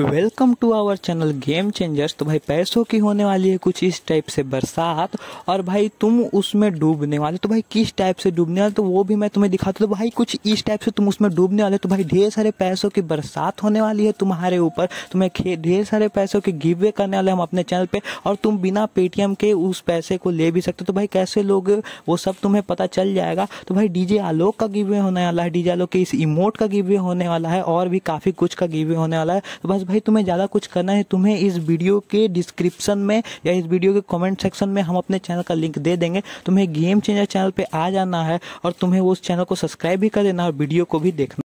welcome to our channel game changers तो भाई पैसों की होने वाली है कुछ इस टाइप से बरसात और भाई तुम उसमें डूबने वाले तो भाई किस टाइप से डूबने वाले तो वो भी मैं तुम्हें दिखाता हूँ तो भाई कुछ इस टाइप से तुम उसमें डूबने वाले तो भाई ढेर सारे पैसों की बरसात होने वाली है तुम्हारे ऊपर तुम्हें तो ढेर सारे पैसों के गिवे करने वाले हम अपने चैनल पर और तुम बिना पेटीएम के उस पैसे को ले भी सकते हो तो भाई कैसे लोग वो सब तुम्हें पता चल जाएगा तो भाई डीजे आलोक का गिवे होने वाला है डीजे आलोक के इस इमोट का गिवे होने वाला है और भी काफ़ी कुछ का गिवे होने वाला है तो भाई आकाश भाई तुम्हें ज़्यादा कुछ करना है तुम्हें इस वीडियो के डिस्क्रिप्शन में या इस वीडियो के कमेंट सेक्शन में हम अपने चैनल का लिंक दे देंगे तुम्हें गेम चेंजर चैनल पर आ जाना है और तुम्हें उस चैनल को सब्सक्राइब भी कर देना और वीडियो को भी देखना